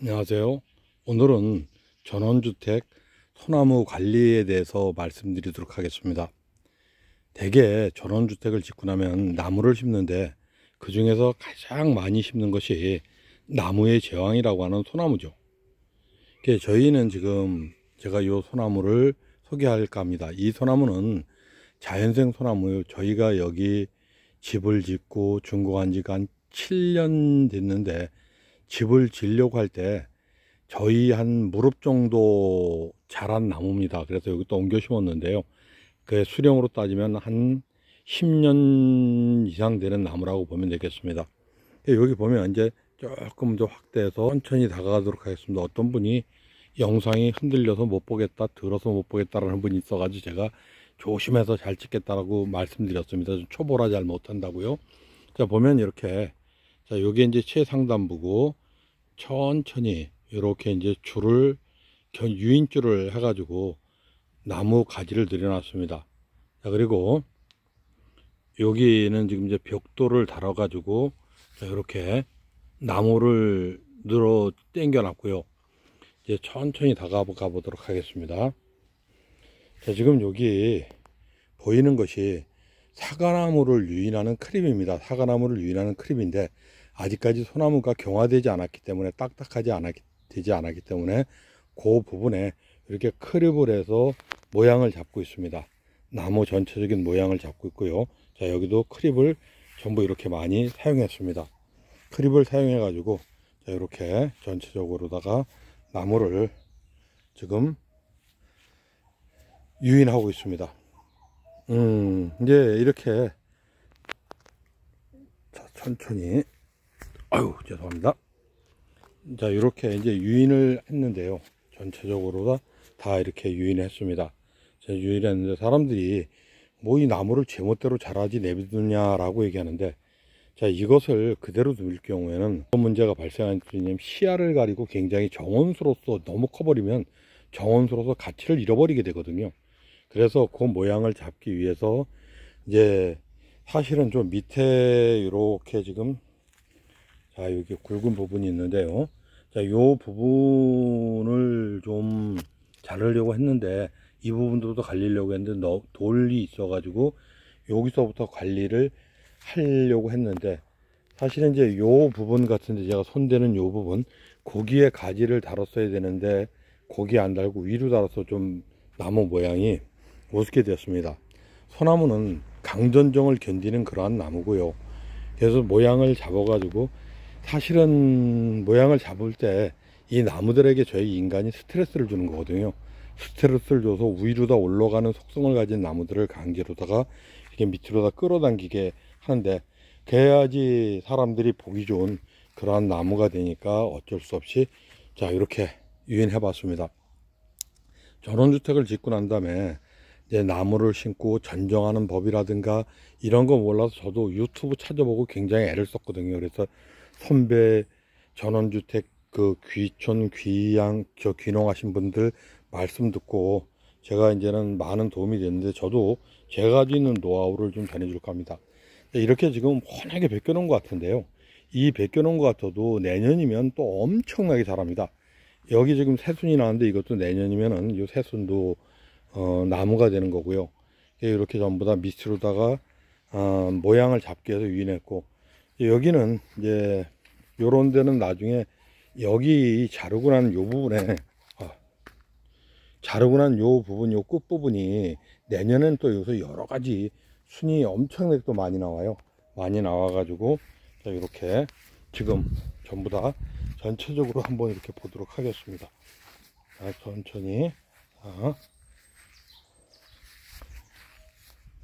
안녕하세요. 오늘은 전원주택 소나무 관리에 대해서 말씀드리도록 하겠습니다. 대개 전원주택을 짓고 나면 나무를 심는데 그 중에서 가장 많이 심는 것이 나무의 제왕이라고 하는 소나무죠. 저희는 지금 제가 이 소나무를 소개할까 합니다. 이 소나무는 자연생 소나무요. 저희가 여기 집을 짓고 중고한 지가 한 7년 됐는데 집을 지려고 할 때 저희 한 무릎 정도 자란 나무입니다. 그래서 여기 또 옮겨 심었는데요. 그 수령으로 따지면 한 10년 이상 되는 나무라고 보면 되겠습니다. 여기 보면 이제 조금 더 확대해서 천천히 다가가도록 하겠습니다. 어떤 분이 영상이 흔들려서 못 보겠다, 들어서 못 보겠다라는 분이 있어가지고 제가 조심해서 잘 찍겠다라고 말씀드렸습니다. 초보라 잘 못한다고요. 자 보면 이렇게 자 여기 이제 최상단부고 천천히 이렇게 이제 줄을 견 유인줄을 해가지고 나무 가지를 들여놨습니다. 자 그리고 여기는 지금 이제 벽돌을 달아가지고 이렇게 나무를 늘어 땡겨놨고요 이제 천천히 다가가 보도록 하겠습니다. 자, 지금 여기 보이는 것이 사과나무를 유인하는 크립입니다. 사과나무를 유인하는 크립인데 아직까지 소나무가 경화되지 않았기 때문에 딱딱하지 않았기, 되지 않았기 때문에 그 부분에 이렇게 크립을 해서 모양을 잡고 있습니다. 나무 전체적인 모양을 잡고 있고요. 자 여기도 크립을 전부 이렇게 많이 사용했습니다. 크립을 사용해 가지고 이렇게 전체적으로다가 나무를 지금 유인하고 있습니다. 음 이제 이렇게 천천히 아유 죄송합니다 자 이렇게 이제 유인을 했는데요 전체적으로 다, 다 이렇게 유인했습니다 제가 유인했는데 사람들이 뭐 이 나무를 제멋대로 자라지 내비두냐 라고 얘기하는데 자 이것을 그대로 둘 경우에는 어떤 문제가 발생할 수 있냐면 시야를 가리고 굉장히 정원수로서 너무 커버리면 정원수로서 가치를 잃어버리게 되거든요 그래서 그 모양을 잡기 위해서 이제 사실은 좀 밑에 이렇게 지금 자 여기 굵은 부분이 있는데요 자이 부분을 좀 자르려고 했는데 이 부분도 갈리려고 했는데 너, 돌이 있어 가지고 여기서부터 관리를 하려고 했는데 사실은 이제 요 부분 같은데 제가 손대는 요 부분 거기에 가지를 달았어야 되는데 거기 안 달고 위로 달아서 좀 나무 모양이 우습게 되었습니다 소나무는 강전정을 견디는 그러한 나무고요 그래서 모양을 잡아 가지고 사실은 모양을 잡을 때 이 나무들에게 저희 인간이 스트레스를 주는 거거든요. 스트레스를 줘서 위로 다 올라가는 속성을 가진 나무들을 강제로다가 이렇게 밑으로 다 끌어당기게 하는데 그래야지 사람들이 보기 좋은 그러한 나무가 되니까 어쩔 수 없이 자 이렇게 유인해 봤습니다 전원주택을 짓고 난 다음에 이제 나무를 심고 전정하는 법이라든가 이런 거 몰라서 저도 유튜브 찾아보고 굉장히 애를 썼거든요 그래서 선배 전원주택 그 귀촌 귀양 저 귀농하신 분들 말씀 듣고 제가 이제는 많은 도움이 됐는데 저도 제가 가지고 있는 노하우를 좀 전해줄 까합니다 네, 이렇게 지금 환하게 벗겨 놓은 것 같은데요 이 벗겨 놓은 것 같아도 내년이면 또 엄청나게 자랍니다 여기 지금 새순이 나는데 이것도 내년이면은 이 새순도 어, 나무가 되는 거고요 예, 이렇게 전부 다 밑으로다가 어, 아, 모양을 잡기 위해서 유인했고 여기는 이제 요런 데는 나중에 여기 자르고 난 요 부분에 아, 자르고 난 요 부분 요 끝부분이 내년엔 또 여기서 여러 가지 순이 엄청나게 또 많이 나와요 많이 나와 가지고 자 이렇게 지금 전부 다 전체적으로 한번 이렇게 보도록 하겠습니다 자, 천천히 자,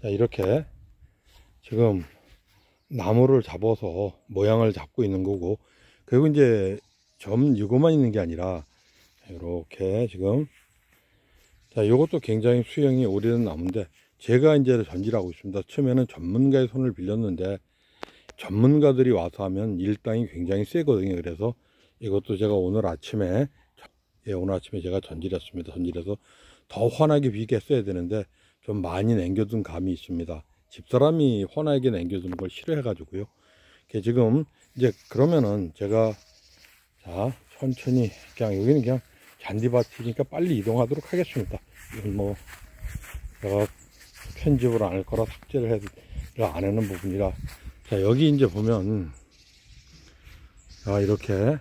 자 이렇게 지금 나무를 잡아서 모양을 잡고 있는 거고 그리고 이제 점 이거만 있는 게 아니라 이렇게 지금 자 이것도 굉장히 수영이 오래된 나무인데 제가 이제 전질하고 있습니다 처음에는 전문가의 손을 빌렸는데 전문가들이 와서 하면 일당이 굉장히 세거든요 그래서 이것도 제가 오늘 아침에 예, 오늘 아침에 제가 전질했습니다 전질해서 더 환하게 비게 써야 되는데 좀 많이 남겨둔 감이 있습니다 집사람이 호나에게 남겨주는 걸 싫어해 가지고요 지금 이제 그러면은 제가 자 천천히 그냥 여기는 그냥 잔디밭이니까 빨리 이동하도록 하겠습니다 이건 뭐 제가 편집을 안 할 거라 삭제를 해도 안 하는 부분이라 자 여기 이제 보면 자 이렇게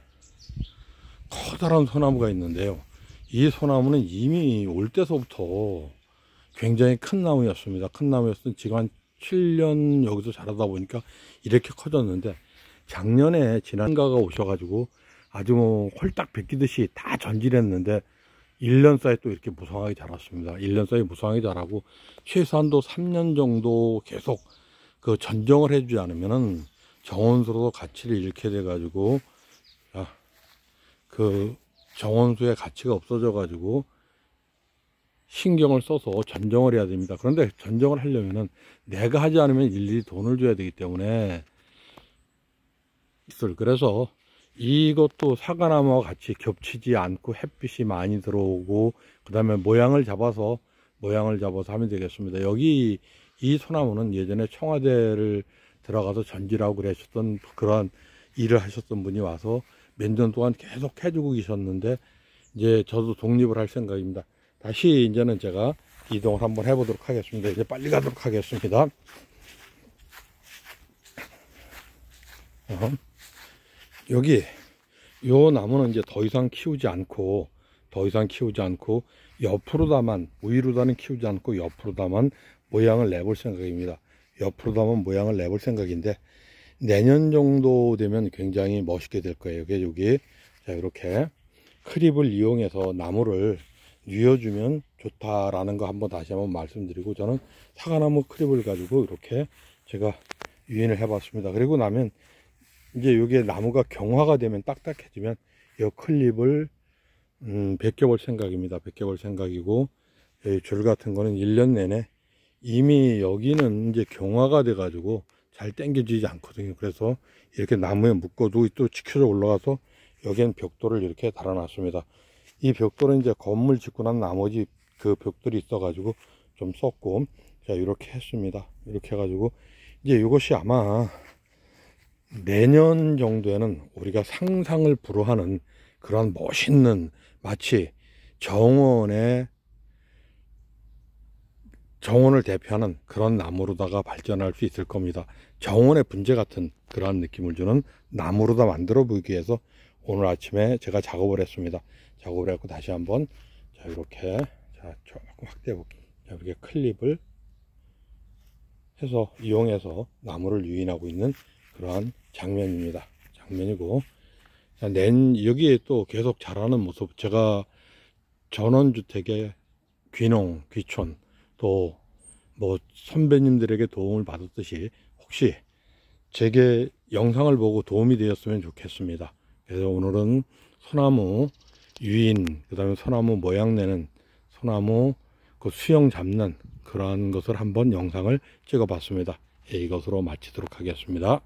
커다란 소나무가 있는데요 이 소나무는 이미 올 때서부터 굉장히 큰 나무였습니다 큰 나무였으면 지금 한 7년 여기서 자라다 보니까 이렇게 커졌는데 작년에 지난가가 오셔가지고 아주 뭐 홀딱 베끼듯이 다전진했는데 1년 사이 또 이렇게 무성하게 자랐습니다. 1년 사이 무성하게 자라고 최소한도 3년 정도 계속 그 전정을 해주지 않으면은 정원수로도 가치를 잃게 돼가지고 아, 그 정원수의 가치가 없어져 가지고 신경을 써서 전정을 해야 됩니다. 그런데 전정을 하려면은 내가 하지 않으면 일일이 돈을 줘야 되기 때문에 있을 그래서 이것도 사과나무와 같이 겹치지 않고 햇빛이 많이 들어오고 그 다음에 모양을 잡아서 모양을 잡아서 하면 되겠습니다. 여기 이 소나무는 예전에 청와대를 들어가서 전지라고 그랬었던 그런 일을 하셨던 분이 와서 몇 년 동안 계속 해주고 계셨는데 이제 저도 독립을 할 생각입니다. 다시 이제는 제가 이동을 한번 해보도록 하겠습니다. 이제 빨리 가도록 하겠습니다. 어, 여기 요 나무는 이제 더 이상 키우지 않고 더 이상 키우지 않고 옆으로다만 위로다는 키우지 않고 옆으로다만 모양을 내볼 생각입니다. 옆으로다만 모양을 내볼 생각인데 내년 정도 되면 굉장히 멋있게 될 거예요. 여기 자 이렇게 크립을 이용해서 나무를 뉘어주면 좋다라는 거 한번 다시 한번 말씀드리고 저는 사과나무 크립을 가지고 이렇게 제가 유인을 해봤습니다. 그리고 나면 이제 여기에 나무가 경화가 되면 딱딱해지면 이 클립을 음, 벗겨볼 생각입니다. 벗겨볼 생각이고 이줄 예, 같은 거는 1년 내내 이미 여기는 이제 경화가 돼 가지고 잘 당겨지지 않거든요. 그래서 이렇게 나무에 묶어두고또 지켜져 올라가서 여기엔 벽돌을 이렇게 달아놨습니다. 이 벽돌은 이제 건물 짓고 난 나머지 그 벽돌이 있어가지고 좀 썼고 자 이렇게 했습니다 이렇게 해가지고 이제 이것이 아마 내년 정도에는 우리가 상상을 불허하는 그러한 멋있는 마치 정원의 정원을 대표하는 그런 나무로다가 발전할 수 있을 겁니다. 정원의 분재 같은 그러한 느낌을 주는 나무로다 만들어 보기 위해서 오늘 아침에 제가 작업을 했습니다. 작업을 했고 다시 한번 자 이렇게 자 조금 확대해 볼게요. 자 이렇게 클립을 해서 이용해서 나무를 유인하고 있는 그러한 장면입니다. 장면이고 자, 낸 여기에 또 계속 자라는 모습 제가 전원주택의 귀농 귀촌 또 뭐 선배님들에게 도움을 받았듯이 혹시 제게 영상을 보고 도움이 되었으면 좋겠습니다. 그래서 오늘은 소나무 유인, 그 다음에 소나무 모양 내는 소나무 그 수영 잡는 그러한 것을 한번 영상을 찍어 봤습니다. 예, 이것으로 마치도록 하겠습니다.